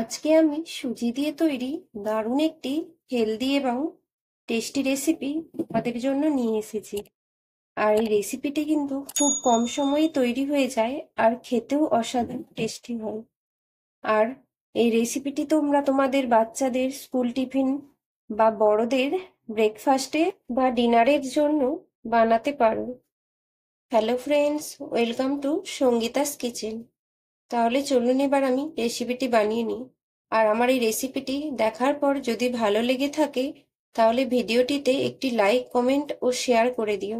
আজকে আমি সুজি দিয়ে তৈরি দারুণ একটি হেলদি এবং টেস্টি রেসিপি তোমাদের জন্য নিয়ে এসেছি আর এই রেসিপিটি কিন্তু খুব কম সময়ে তৈরি হয়ে যায় আর খেতেও অসাধারণ টেস্টি হয় আর এই রেসিপিটি তোমরা তোমাদের বাচ্চাদের স্কুল টিফিন বা বড়দের ব্রেকফাস্টে বা ডিনারের জন্য বানাতে পারো hello friends welcome to Sangeeta's kitchen তাহলে চলুন এবার আমি রেসিপিটি বানিয়ে নিই আর আমার এই রেসিপিটি দেখার পর যদি ভালো লেগে থাকে তাহলে ভিডিওটিতে একটি লাইক কমেন্ট ও শেয়ার করে দিও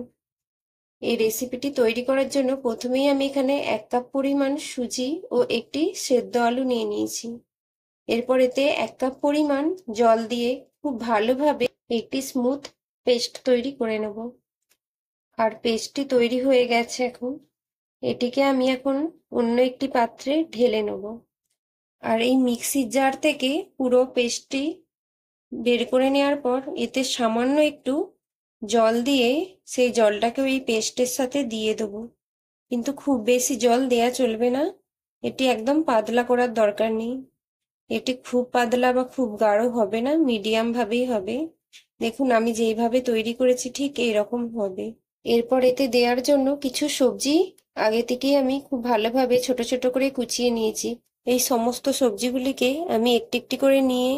এই রেসিপিটি তৈরি করার জন্য প্রথমেই আমি এখানে এক কাপ পরিমাণ সুজি ও একটি সেদ্ধ আলু নিয়ে নিয়েছি এরপর এতে এক কাপ পরিমাণ জল দিয়ে খুব ভালোভাবে একটি স্মুথ পেস্ট তৈরি করে নেব আর পেস্টটি তৈরি হয়ে গেছে এখন এটিকে আমি এখন অন্য একটি পাত্রে ঢেলে নেব আর এই মিক্সির জার থেকে পুরো পেস্টটি বের করে নেওয়ার পর এতে সামান্য একটু জল দিয়ে সেই জলটাকেও এই পেস্টের সাথে দিয়ে দেব কিন্তু খুব বেশি জল দেয়া চলবে না এটি একদম পাতলা করার দরকার নেই এটি খুব পাতলা বা খুব গাঢ় হবে না মিডিয়ামভাবেই হবে দেখুন আমি যেইভাবে তৈরি করেছি ঠিক এইরকম হবে এরপর এতে দেওয়ার জন্য কিছু সবজি আগে থেকেই আমি খুব ভালোভাবে ছোট ছোট করে কুচিয়ে নিয়েছি এই সমস্ত সবজিগুলিকে আমি একটি একটি করে নিয়ে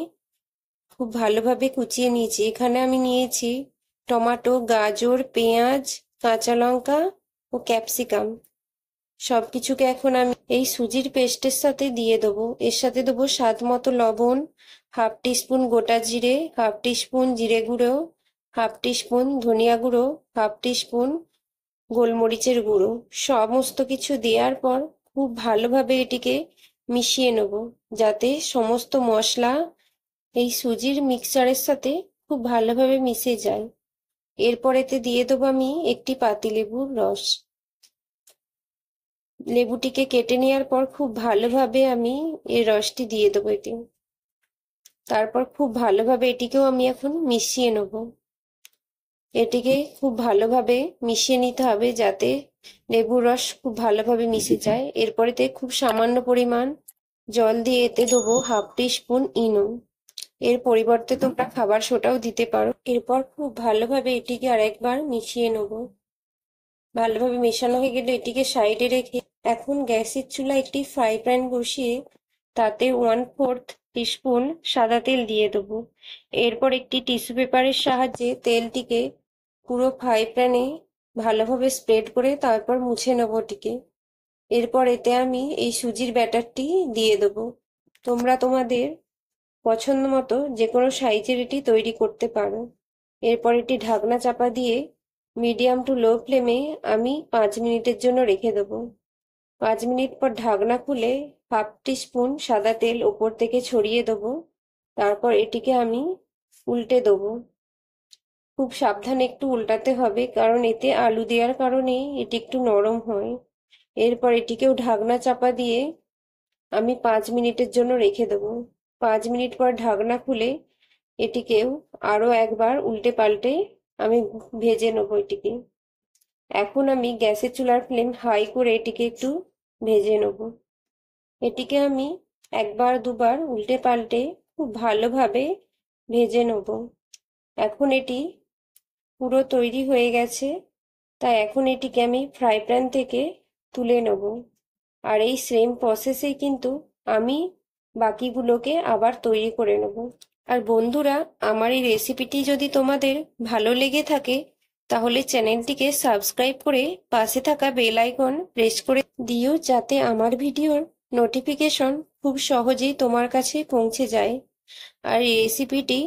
খুব ভালোভাবে কুচিয়ে নিয়েছি এখানে আমি নিয়েছি টমাটো গাজর পেঁয়াজ কাঁচা লঙ্কা ও ক্যাপসিকাম সব কিছুকে এখন আমি এই সুজির পেস্টের সাথে দিয়ে দেবো এর সাথে দেবো স্বাদ মতো লবণ হাফ স্পুন গোটা জিরে হাফ স্পুন জিরে গুঁড়ো হাফ স্পুন ধনিয়া গুঁড়ো হাফ স্পুন গোলমরিচের গুঁড়ো সমস্ত কিছু দেওয়ার পর খুব ভালোভাবে এটিকে মিশিয়ে নেব যাতে সমস্ত মশলা এই সুজির মিক্সচারের সাথে খুব ভালোভাবে মিশে যায় এরপর এতে দিয়ে দেবো আমি একটি পাতিলেবুর রস লেবুটিকে কেটে নেওয়ার পর খুব ভালোভাবে আমি এর রসটি দিয়ে দেবো এটি তারপর খুব ভালোভাবে এটিকেও আমি এখন মিশিয়ে নেবো এটিকে খুব ভালোভাবে মিশিয়ে নিতে হবে যাতে লেবুর রস খুব ভালোভাবে মিশে যায় এরপরেতে খুব সামান্য পরিমাণ জল দিয়ে এতে দেবো হাফ টি স্পুন ইনো এর পরিবর্তে তোমরা খাবার সোটাও দিতে পারো এরপর খুব ভালোভাবে এটিকে আরেকবার মিশিয়ে নেব ভালোভাবে মেশানো হয়ে গেলে এটিকে সাইডে রেখে এখন গ্যাসের চুলা একটি ফ্রাই প্যান বসিয়ে তাতে ওয়ান ফোর্থ স্পুন সাদা তেল দিয়ে দেবো এরপর একটি টিস্যু পেপারের সাহায্যে তেলটিকে পুরো ফ্রাই প্যানে ভালোভাবে স্প্রেড করে তারপর মুছে নেব ওটিকে এরপর এতে আমি এই সুজির ব্যাটারটি দিয়ে দেব তোমরা তোমাদের পছন্দ মতো যে কোনো সাইজের এটি তৈরি করতে পারো এরপর এটি ঢাকনা চাপা দিয়ে মিডিয়াম টু লো ফ্লেমে আমি পাঁচ মিনিটের জন্য রেখে দেবো পাঁচ মিনিট পর ঢাকনা খুলে হাফ টি স্পুন সাদা তেল ওপর থেকে ছড়িয়ে দেবো তারপর এটিকে আমি উল্টে দেবো খুব সাবধানে একটু উল্টাতে হবে কারণ এতে আলু দেওয়ার কারণে এটি একটু নরম হয় এরপর এটিকেও ঢাকনা চাপা দিয়ে আমি পাঁচ মিনিটের জন্য রেখে দেব পাঁচ মিনিট পর ঢাকনা খুলে এটিকেও আরও একবার উল্টে পাল্টে আমি ভেজে নেব এটিকে এখন আমি গ্যাসের চুলার ফ্লেম হাই করে এটিকে একটু ভেজে নেব এটিকে আমি একবার দুবার উল্টে পাল্টে খুব ভালোভাবে ভেজে নেব এখন এটি পুরো তৈরি হয়ে গেছে তা এখন এটিকে আমি ফ্রাই প্যান থেকে তুলে নেব আর এই সেম প্রসেসে কিন্তু আমি বাকিগুলোকে আবার তৈরি করে নেব আর বন্ধুরা আমার এই রেসিপিটি যদি তোমাদের ভালো লেগে থাকে তাহলে চ্যানেলটিকে সাবস্ক্রাইব করে পাশে থাকা বেল আইকন প্রেস করে দিও যাতে আমার ভিডিওর নোটিফিকেশন খুব সহজেই তোমার কাছে পৌঁছে যায় আর এই রেসিপিটি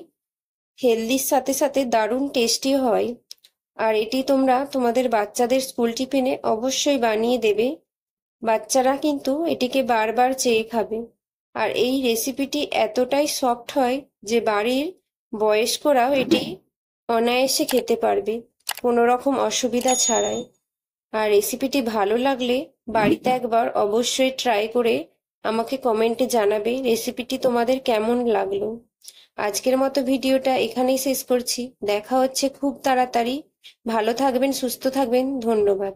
হেলদির সাথে সাথে দারুণ টেস্টি হয় আর এটি তোমরা তোমাদের বাচ্চাদের স্কুল টিফিনে অবশ্যই বানিয়ে দেবে বাচ্চারা কিন্তু এটিকে বারবার চেয়ে খাবে আর এই রেসিপিটি এতটাই সফট হয় যে বাড়ির বয়স্করাও এটি অনায়াসে খেতে পারবে কোনো রকম অসুবিধা ছাড়াই আর রেসিপিটি ভালো লাগলে বাড়িতে একবার অবশ্যই ট্রাই করে আমাকে কমেন্টে জানাবে রেসিপিটি তোমাদের কেমন লাগলো আজকের মতো ভিডিওটা এখানেই শেষ করছি দেখা হচ্ছে খুব তাড়াতাড়ি ভালো থাকবেন সুস্থ থাকবেন ধন্যবাদ